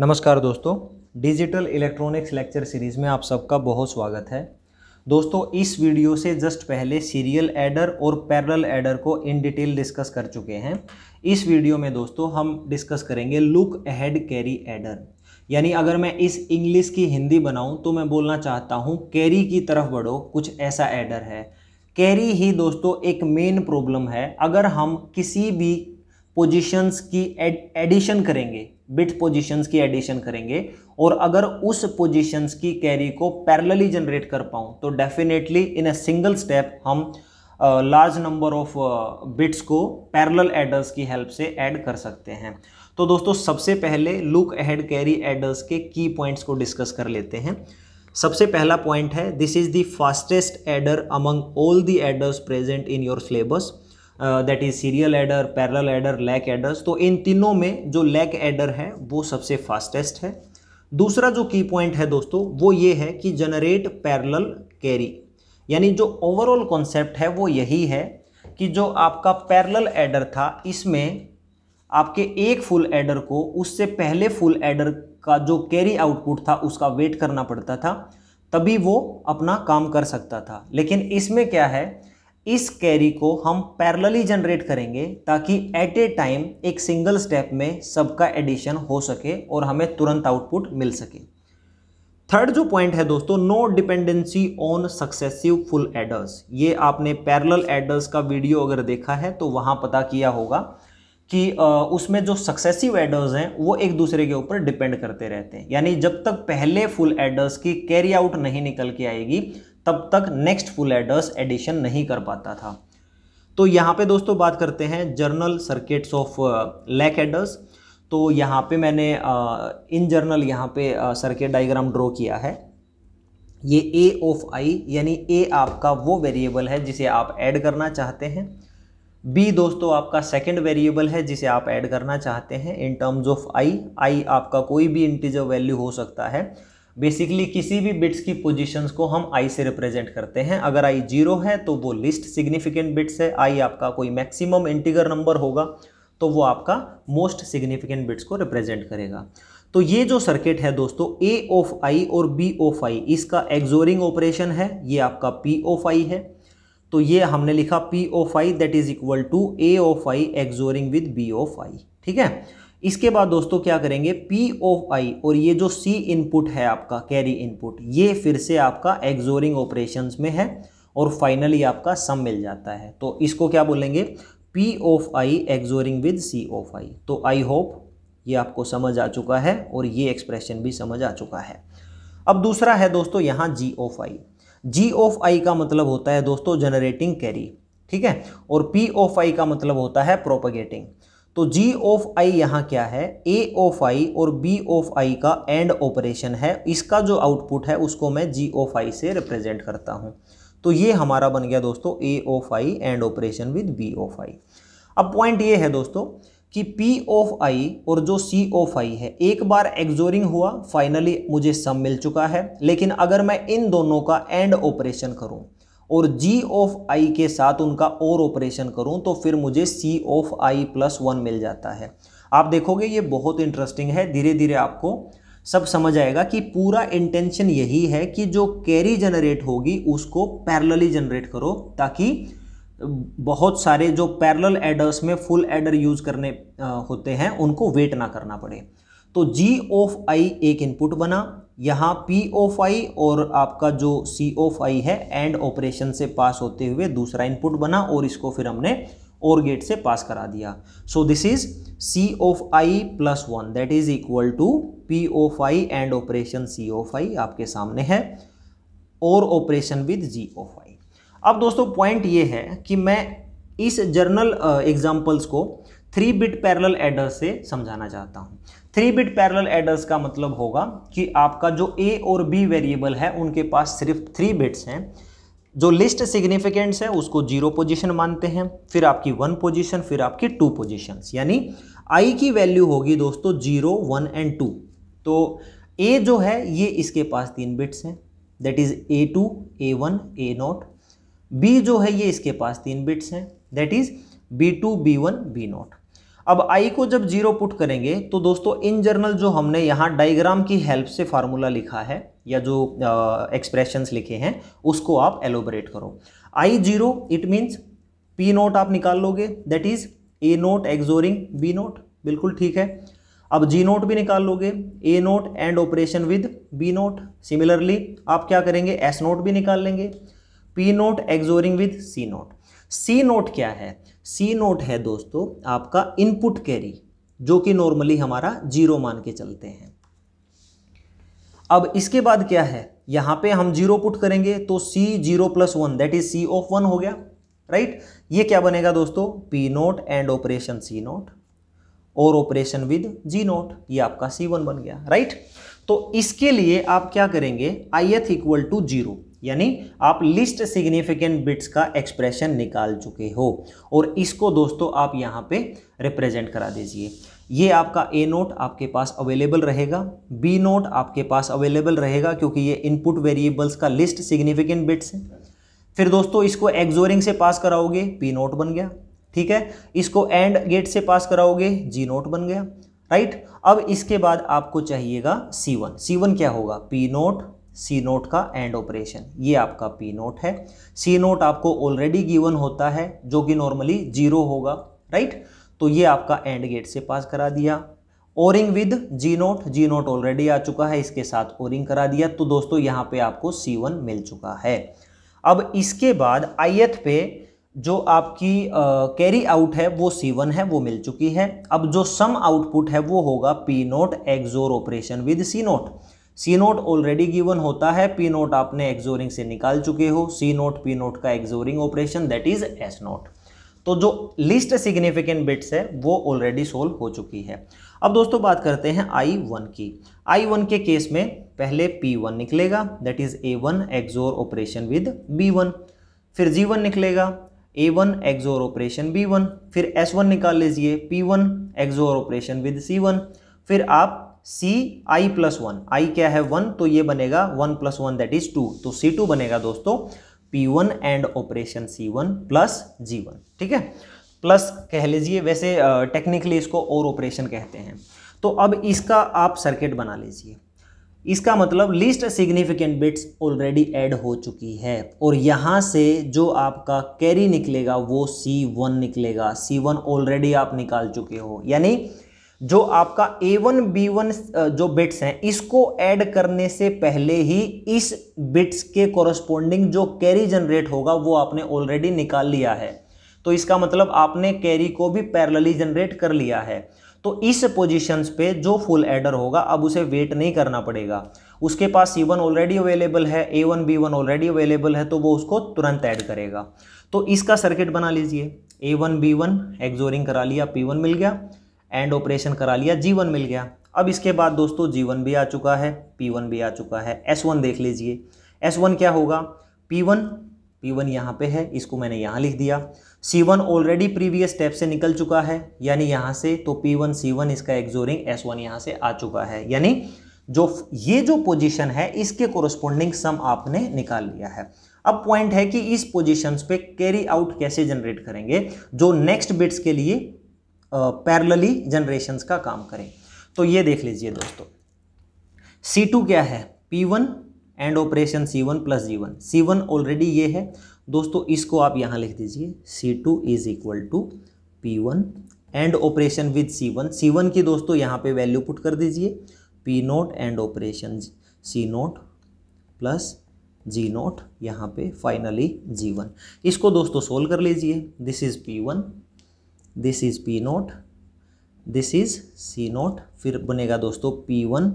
नमस्कार दोस्तों digital electronics lecture series में आप सबका बहुत स्वागत है दोस्तों इस वीडियो से जस्ट पहले सीरियल एडर और पैरल एडर को इन डिटेल डिस्कस कर चुके हैं इस वीडियो में दोस्तों हम डिस्कस करेंगे लुक अहेड कैरी एडर यानी अगर मैं इस इंग्लिश की हिंदी बनाऊं तो मैं बोलना चाहता हूं कैरी की तरफ बढ़ो कुछ ऐसा एडर है कैरी ही दोस्तों एक मेन प्रॉब्लम है अगर हम किसी भी पोजीशंस की एडिशन करेंगे बिट पोजीशंस की एडिशन करेंगे और अगर उस पोजीशंस की कैरी को पैरेलली जनरेट कर पाऊँ तो definitely in a single step हम लार्ज नंबर ऑफ बिट्स को पैरेलल एडर्स की हेल्प से ऐड कर सकते हैं तो दोस्तों सबसे पहले लुक अहेड कैरी एडर्स के की पॉइंट्स को डिस्कस कर लेते हैं सबसे पहला पॉइंट है this is the fastest adder among all the adders present in your syllabus that is serial adder parallel adder lack adders तो इन तीनों में जो लैक एडर है वो सबसे फास्टेस्ट है दूसरा जो की पॉइंट है दोस्तों वो ये है कि जनरेट पैरल कैरी यानी जो ओवरऑल कॉन्सेप्ट है वो यही है कि जो आपका पैरल एडर था इसमें आपके एक फुल एडर को उससे पहले फुल एडर का जो कैरी आउटपुट था उसका वेट करना पड़ता था तभी वो अपना काम कर सकता था लेकिन इसमें क्या है इस कैरी को हम पैरलली जनरेट करेंगे ताकि एट ए टाइम एक सिंगल स्टेप में सबका एडिशन हो सके और हमें तुरंत आउटपुट मिल सके थर्ड जो पॉइंट है दोस्तों no dependency on successive full adders ये आपने पैरेलल एडर्स का वीडियो अगर देखा है तो वहाँ पता किया होगा कि उसमें जो सक्सेसिव एडर्स हैं वो एक दूसरे के ऊपर डिपेंड करते रहते हैं यानी जब तक पहले फुल एडर्स की कैरी आउट नहीं निकल के आएगी तब तक नेक्स्ट फुल एडर्स एडिशन नहीं कर पाता था तो यहाँ पे दोस्तों बात करते हैं general circuits of lack adders तो यहाँ पे मैंने इन uh, जर्नल यहाँ पे सर्किट डायग्राम ड्रॉ किया है ये ए ऑफ आई यानी ए आपका वो वेरिएबल है जिसे आप ऐड करना चाहते हैं बी दोस्तों आपका सेकंड वेरिएबल है जिसे आप ऐड करना चाहते हैं इन टर्म्स ऑफ आई आई आपका कोई भी इंटीजर वैल्यू हो सकता है बेसिकली किसी भी बिट्स की पोजीशंस को हम आई से रिप्रेजेंट करते हैं अगर आई जीरो है तो वो लिस्ट सिग्निफिकेंट बिट्स है आई आपका कोई मैक्सिमम इंटीगर नंबर होगा तो वो आपका मोस्ट सिग्निफिकेंट बिट्स को रिप्रेजेंट करेगा तो ये जो सर्किट है दोस्तों ए ऑफ आई और बी ऑफ आई इसका एग्जोरिंग ऑपरेशन है ये आपका पी ऑफ आई है तो ये हमने लिखा P of I that is equal to A of I XORing with B of I ठीक है इसके बाद दोस्तों क्या करेंगे पी ऑफ आई और ये जो सी इनपुट है आपका कैरी इनपुट ये फिर से आपका एग्जोरिंग ऑपरेशन में है और फाइनली आपका सम मिल जाता है तो इसको क्या बोलेंगे P of I XORing with C of I तो आई होप ये आपको समझ आ चुका है और ये एक्सप्रेशन भी समझ आ चुका है अब दूसरा है दोस्तों यहाँ जी ऑफ आई जी ऑफ आई का मतलब होता है दोस्तों जनरेटिंग कैरी ठीक है और पी ऑफ आई का मतलब होता है प्रोपगेटिंग तो जी ऑफ आई यहाँ क्या है ए ऑफ आई और बी ऑफ आई का एंड ऑपरेशन है इसका जो आउटपुट है उसको मैं जी ऑफ आई से रिप्रेजेंट करता हूँ तो ये हमारा बन गया दोस्तों A of I and operation with B of I अब पॉइंट ये है दोस्तों कि P ऑफ I और जो C ऑफ I है एक बार एक्जोरिंग हुआ फाइनली मुझे सम मिल चुका है लेकिन अगर मैं इन दोनों का एंड ऑपरेशन करूँ और जी ऑफ आई के साथ उनका और ऑपरेशन करूं तो फिर मुझे C of I plus one मिल जाता है आप देखोगे ये बहुत इंटरेस्टिंग है धीरे धीरे आपको सब समझ आएगा कि पूरा इंटेंशन यही है कि जो कैरी जनरेट होगी उसको पैरलली जनरेट करो ताकि बहुत सारे जो पैरल एडर्स में फुल एडर यूज करने होते हैं उनको वेट ना करना पड़े तो जी ऑफ आई एक इनपुट बना यहाँ पी ओ फाई और आपका जो सी ओ फाई है एंड ऑपरेशन से पास होते हुए दूसरा इनपुट बना और इसको फिर हमने और गेट से पास करा दिया so this is C of I plus one that is equal to P O I and operation C O I आपके सामने है और ऑपरेशन विद जी ओ आई अब दोस्तों पॉइंट ये है कि मैं इस जर्नल एग्जाम्पल्स uh, को थ्री बिट पैरल एडर से समझाना चाहता हूँ थ्री बिट पैरेलल एडर्स का मतलब होगा कि आपका जो ए और बी वेरिएबल है उनके पास सिर्फ थ्री बिट्स हैं जो लिस्ट सिग्निफिकेंट्स है उसको जीरो पोजीशन मानते हैं फिर आपकी वन पोजीशन फिर आपकी टू पोजीशंस यानी आई की वैल्यू होगी दोस्तों जीरो वन एंड टू तो ए जो है ये इसके पास तीन बिट्स हैं that is A two A one A naught B जो है ये इसके पास तीन बिट्स हैं that is B two B one B naught अब आई को जब जीरो पुट करेंगे तो दोस्तों इन जर्नल जो हमने यहाँ डाइग्राम की हेल्प से फार्मूला लिखा है या जो एक्सप्रेशंस लिखे हैं उसको आप एलोबरेट करो I zero it means P naught आप निकाल लोगे that is A naught XORing B naught बिल्कुल ठीक है अब जी नोट भी निकाल लोगे A naught and operation with B naught similarly आप क्या करेंगे एस नोट भी निकाल लेंगे P naught XORing with C naught C naught क्या है सी नोट है दोस्तों आपका इनपुट कैरी जो कि नॉर्मली हमारा जीरो मान के चलते हैं अब इसके बाद क्या है यहां पे हम जीरो पुट करेंगे तो C zero plus one that is C of one हो गया राइट ये क्या बनेगा दोस्तों P note and operation C naught और ऑपरेशन विद जी नोट ये आपका सी वन बन गया राइट तो इसके लिए आप क्या करेंगे आई एथ इक्वल टू जीरो यानी आप लिस्ट सिग्निफिकेंट बिट्स का एक्सप्रेशन निकाल चुके हो और इसको दोस्तों आप यहाँ पे रिप्रेजेंट करा दीजिए ये आपका ए नोट आपके पास अवेलेबल रहेगा बी नोट आपके पास अवेलेबल रहेगा क्योंकि ये इनपुट वेरिएबल्स का लिस्ट सिग्निफिकेंट बिट्स है फिर दोस्तों इसको एक्जोरिंग से पास कराओगे पी नोट बन गया ठीक है इसको एंड गेट से पास कराओगे जी नोट बन गया राइट अब इसके बाद आपको चाहिएगा सी वन सी वन क्या होगा पी नोट सी नोट का एंड ऑपरेशन ये आपका पी नोट है सी नोट आपको ऑलरेडी गिवन होता है जो कि नॉर्मली जीरो होगा राइट तो ये आपका एंड गेट से पास करा दिया ORing with G naught G naught already आ चुका है इसके साथ ओरिंग करा दिया तो दोस्तों यहाँ पे आपको सी वन मिल चुका है अब इसके बाद एथ पे जो आपकी कैरी आउट है वो सी वन है वो मिल चुकी है अब जो सम आउटपुट है वो होगा P naught XOR operation with C naught C note already given होता है पी नोट आपने एक्जोरिंग से निकाल चुके हो सी नोट पी नोट का XORing operation that is S naught तो जो लिस्ट सिग्निफिकेंट बिट्स है वो ऑलरेडी सोल्व हो चुकी है अब दोस्तों बात करते हैं आई वन की आई वन के केस में पहले पी वन निकलेगा that is A one XOR operation with B one फिर जी वन निकलेगा A one XOR operation B one फिर एस वन निकाल लीजिए P one XOR operation with C one फिर आप सी आई प्लस वन आई क्या है वन तो ये बनेगा one plus one that is two तो सी टू बनेगा दोस्तों P one and operation C one plus G one ठीक है प्लस कह लीजिए वैसे टेक्निकली इसको और ऑपरेशन कहते हैं तो अब इसका आप सर्किट बना लीजिए इसका मतलब least significant bits already add हो चुकी है और यहाँ से जो आपका कैरी निकलेगा वो C1 निकलेगा C1 ऑलरेडी आप निकाल चुके हो यानी जो आपका ए वन बी वन जो बिट्स हैं इसको ऐड करने से पहले ही इस बिट्स के कॉरस्पॉन्डिंग जो कैरी जनरेट होगा वो आपने ऑलरेडी निकाल लिया है तो इसका मतलब आपने कैरी को भी पैरलली जनरेट कर लिया है तो इस पोजीशंस पे जो फुल एडर होगा अब उसे वेट नहीं करना पड़ेगा उसके पास सी वन ऑलरेडी अवेलेबल है A one B one already available है तो वो उसको तुरंत ऐड करेगा तो इसका सर्किट बना लीजिए A one B one XORing करा लिया पी वन मिल गया एंड ऑपरेशन करा लिया जी वन मिल गया अब इसके बाद दोस्तों जी वन भी आ चुका है पी वन भी आ चुका है एस वन देख लीजिए एस वन क्या होगा पी वन पी वन यहाँ पर है इसको मैंने यहाँ लिख दिया C one already previous step से निकल चुका है यानी यहाँ से तो पी वन सी वन इसका एक्जोरिंग एस वन यहाँ से आ चुका है यानी जो ये जो पोजिशन है इसके कोरस्पोंडिंग सम आपने निकाल लिया है अब पॉइंट है कि इस पोजिशन पे कैरी आउट कैसे जनरेट करेंगे जो नेक्स्ट बिट्स के लिए पैरलली जनरेशन्स का काम करें तो ये देख लीजिए दोस्तों सी टू क्या है P one and operation C one plus G one C one already ये है दोस्तों इसको आप यहाँ लिख दीजिए C two is equal to P one and operation with C one C one की दोस्तों यहाँ पे वैल्यू पुट कर दीजिए P note and operation C nought plus G nought यहाँ पे फाइनली जी वन इसको दोस्तों सोल्व कर लीजिए this is P one this is P nought this is C nought फिर बनेगा दोस्तों P one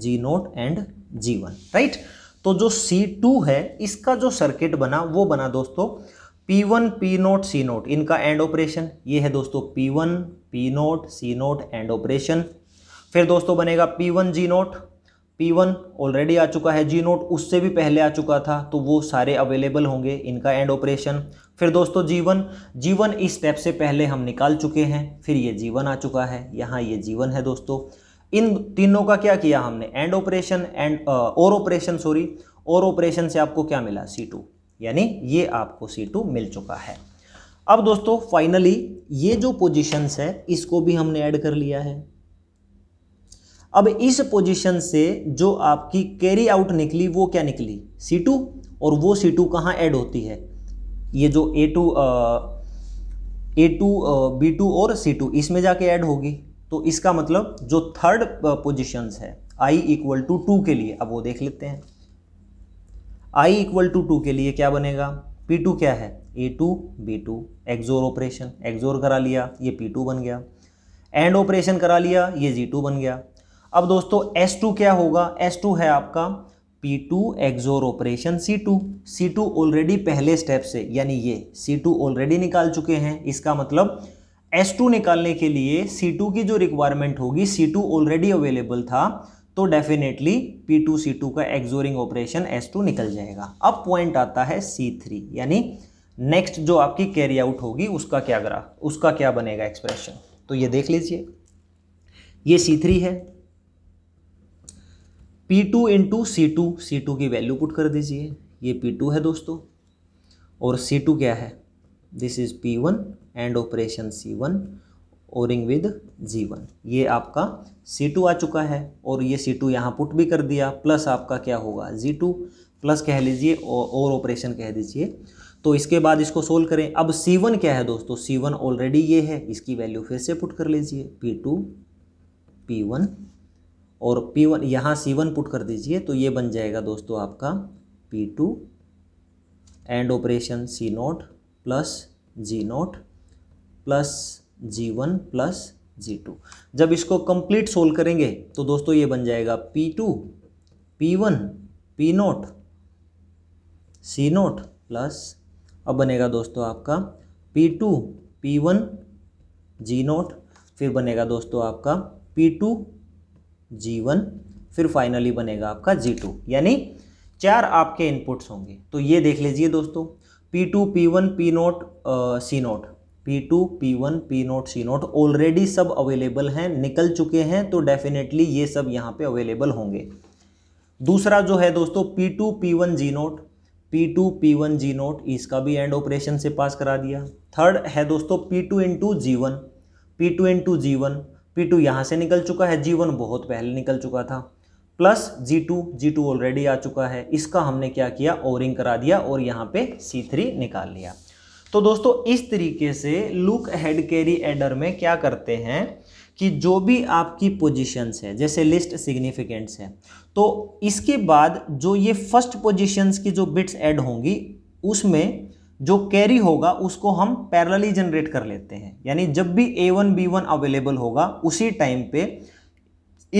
G nought and G one right तो जो सी टू है इसका जो सर्किट बना वो बना दोस्तों P one P note C nought इनका एंड ऑपरेशन ये है दोस्तों P one P note C nought and operation फिर दोस्तों बनेगा P one G nought P one already आ चुका है जी नोट उससे भी पहले आ चुका था तो वो सारे अवेलेबल होंगे इनका एंड ऑपरेशन फिर दोस्तों जीवन जीवन इस स्टेप से पहले हम निकाल चुके हैं फिर ये जीवन आ चुका है यहाँ ये जीवन है दोस्तों इन तीनों का क्या किया हमने and operation and or operation sorry or operation से आपको क्या मिला सी टू यानी ये आपको सी टू मिल चुका है अब दोस्तों फाइनली ये जो पोजिशन है इसको भी हमने ऐड कर लिया है अब इस पोजिशन से जो आपकी कैरी आउट निकली वो क्या निकली सी टू और वो सी टू कहाँ ऐड होती है ये जो A two A two B two और सी टू इसमें जाके ऐड होगी तो इसका मतलब जो थर्ड पोजिशन है आई इक्वल टू टू के लिए अब वो देख लेते हैं आई इक्वल टू टू के लिए क्या बनेगा पी टू क्या है A two B two XOR operation XOR करा लिया ये पी टू बन गया एंड ऑपरेशन करा लिया ये जी टू बन गया अब दोस्तों एस टू क्या होगा एस टू है आपका two XOR operation C two already पहले स्टेप से यानी ये सी टू ऑलरेडी निकाल चुके हैं इसका मतलब एस टू निकालने के लिए सी टू की जो रिक्वायरमेंट होगी सी टू ऑलरेडी अवेलेबल था तो definitely P two C two का एक्जोरिंग ऑपरेशन एस टू निकल जाएगा अब पॉइंट आता है सी थ्री यानी नेक्स्ट जो आपकी कैरी आउट होगी उसका क्या ग्राफ उसका क्या बनेगा एक्सप्रेशन तो ये देख लीजिए ये थ्री है P two into C two C two की वैल्यू पुट कर दीजिए ये पी टू है दोस्तों और सी टू क्या है this is P one and operation C one ORing with G one ये आपका सी टू आ चुका है और ये सी टू यहाँ पुट भी कर दिया प्लस आपका क्या होगा जी टू प्लस कह लीजिए और ऑपरेशन कह दीजिए तो इसके बाद इसको सोल्व करें अब सी वन क्या है दोस्तों सी वन ऑलरेडी ये है इसकी वैल्यू फिर से पुट कर लीजिए पी टू पी वन और पी वन यहाँ सी वन पुट कर दीजिए तो ये बन जाएगा दोस्तों आपका P two and operation C nought plus G nought plus G one plus G two जब इसको कंप्लीट सोल्व करेंगे तो दोस्तों ये बन जाएगा P two P one P note C plus अब बनेगा दोस्तों आपका P two P one G फिर बनेगा दोस्तों आपका पी टू जी वन फिर फाइनली बनेगा आपका जी टू यानी चार आपके इनपुट्स होंगे तो ये देख लीजिए दोस्तों P two P one P note C nought P two P one P note C note already सब अवेलेबल हैं निकल चुके हैं तो डेफिनेटली ये सब यहाँ पे अवेलेबल होंगे दूसरा जो है दोस्तों P two P one G nought P two P one G nought इसका भी एंड ऑपरेशन से पास करा दिया थर्ड है दोस्तों P two into G one P two into G one P two यहाँ से निकल चुका है जी वन बहुत पहले निकल चुका था plus G two G two already आ चुका है इसका हमने क्या किया ओरिंग करा दिया और यहाँ पे सी थ्री निकाल लिया तो दोस्तों इस तरीके से लुक हेड कैरी एडर में क्या करते हैं कि जो भी आपकी पोजीशंस है जैसे लिस्ट सिग्निफिकेंट्स है तो इसके बाद जो ये फर्स्ट पोजीशंस की जो बिट्स ऐड होंगी उसमें जो कैरी होगा उसको हम पैरलली जनरेट कर लेते हैं यानी जब भी A one B one available होगा उसी टाइम पे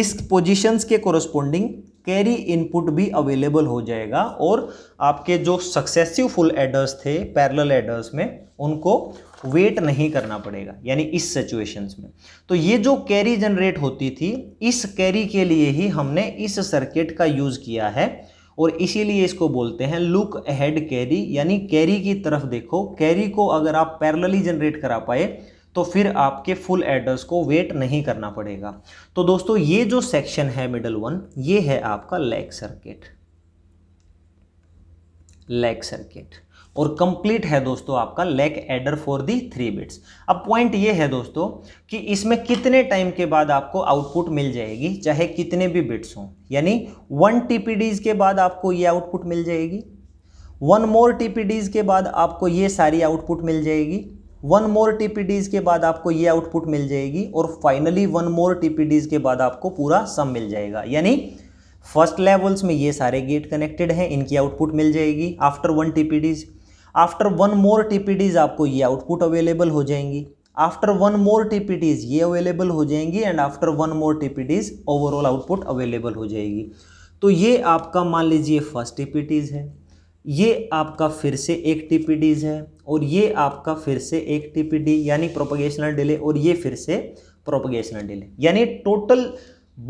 इस पोजीशंस के कोरस्पोंडिंग कैरी इनपुट भी अवेलेबल हो जाएगा और आपके जो सक्सेसिव फुल एडर्स थे पैरल एडर्स में उनको वेट नहीं करना पड़ेगा यानी इस सिचुएशंस में तो ये जो कैरी जनरेट होती थी इस कैरी के लिए ही हमने इस सर्किट का यूज़ किया है और इसीलिए इसको बोलते हैं लुक अहेड कैरी यानी कैरी की तरफ देखो कैरी को अगर आप पैरलली जनरेट करा पाए तो फिर आपके फुल एडर्स को वेट नहीं करना पड़ेगा तो दोस्तों ये जो सेक्शन है मिडल वन ये है आपका लेग सर्किट लेग सर्किट और कंप्लीट है दोस्तों आपका lack adder for the three bits अब पॉइंट ये है दोस्तों कि इसमें कितने टाइम के बाद आपको आउटपुट मिल जाएगी चाहे कितने भी बिट्स हों यानी वन टी के बाद आपको ये आउटपुट मिल जाएगी वन मोर टी के बाद आपको ये सारी आउटपुट मिल जाएगी वन मोर टी के बाद आपको ये आउटपुट मिल जाएगी और फाइनली वन मोर टी के बाद आपको पूरा सम मिल जाएगा यानी फर्स्ट लेवल्स में ये सारे गेट कनेक्टेड हैं इनकी आउटपुट मिल जाएगी after one T after one more TPDs आपको ये आउटपुट अवेलेबल हो जाएंगी आफ्टर वन मोर टीपीडीज ये अवेलेबल हो जाएंगी and after one more TPDs overall output available हो जाएगी तो ये आपका मान लीजिए फर्स्ट टीपीडीज है ये आपका फिर से एक टीपीडीज है और ये आपका फिर से एक टीपीडी यानी प्रोपोगेशनल डिले और ये फिर से प्रोपोगेशनल डिले यानी टोटल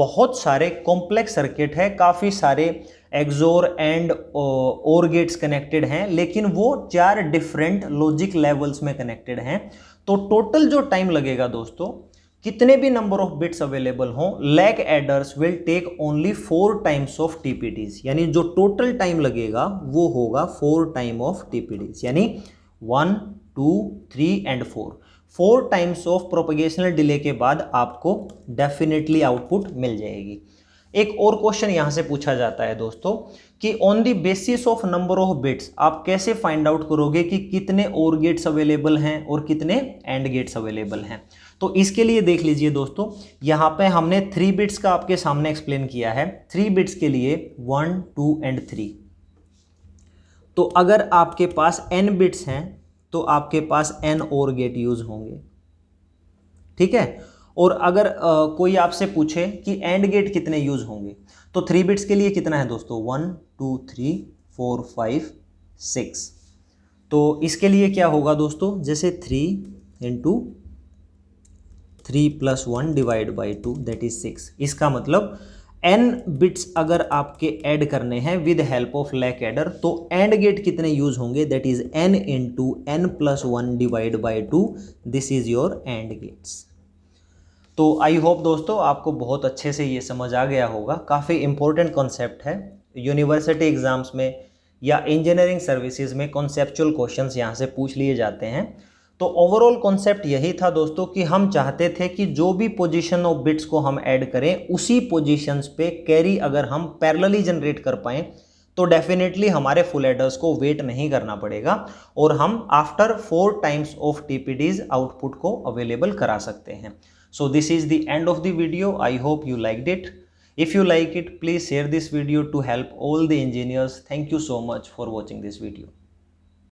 बहुत सारे कॉम्प्लेक्स सर्किट है काफ़ी सारे XOR and or gates connected हैं लेकिन वो चार डिफरेंट लॉजिक लेवल्स में कनेक्टेड हैं तो टोटल जो टाइम लगेगा दोस्तों कितने भी नंबर ऑफ बिट्स अवेलेबल हों lag adders will take only four times of TPDs यानी जो टोटल टाइम लगेगा वो होगा फोर टाइम ऑफ टीपीडीज यानी one two three and four four times of propagational delay के बाद आपको डेफिनेटली आउटपुट मिल जाएगी एक और क्वेश्चन यहां से पूछा जाता है दोस्तों कि on the basis of number of bits आप कैसे फाइंड आउट करोगे कि कितने और गेट्स अवेलेबल हैं और कितने एंड गेट्स अवेलेबल हैं तो इसके लिए देख लीजिए दोस्तों यहाँ पे हमने थ्री बिट्स का आपके सामने एक्सप्लेन किया है थ्री बिट्स के लिए वन टू एंड थ्री तो अगर आपके पास एन बिट्स हैं तो आपके पास एन और गेट यूज होंगे ठीक है और अगर आ, कोई आपसे पूछे कि एंड गेट कितने यूज़ होंगे तो थ्री बिट्स के लिए कितना है दोस्तों one two three four five six तो इसके लिए क्या होगा दोस्तों जैसे three into three plus one divide by two that is six इसका मतलब एन बिट्स अगर आपके ऐड करने हैं with help of lack adder तो एंड गेट कितने यूज होंगे that is N in two N plus one divide by two this is your and gates तो आई होप दोस्तों आपको बहुत अच्छे से ये समझ आ गया होगा काफ़ी इम्पोर्टेंट कॉन्सेप्ट है यूनिवर्सिटी एग्ज़ाम्स में या इंजीनियरिंग सर्विसेज में कॉन्सेप्चुअल क्वेश्चंस यहाँ से पूछ लिए जाते हैं तो ओवरऑल कॉन्सेप्ट यही था दोस्तों कि हम चाहते थे कि जो भी पोजीशन ऑफ बिट्स को हम ऐड करें उसी पोजिशंस पे कैरी अगर हम पैरलली जनरेट कर पाएँ तो डेफिनेटली हमारे फुल एडर्स को वेट नहीं करना पड़ेगा और हम after four times of T output को अवेलेबल करा सकते हैं So this is the end of the video. I hope you liked it. If you like it, please share this video to help all the engineers. Thank you so much for watching this video.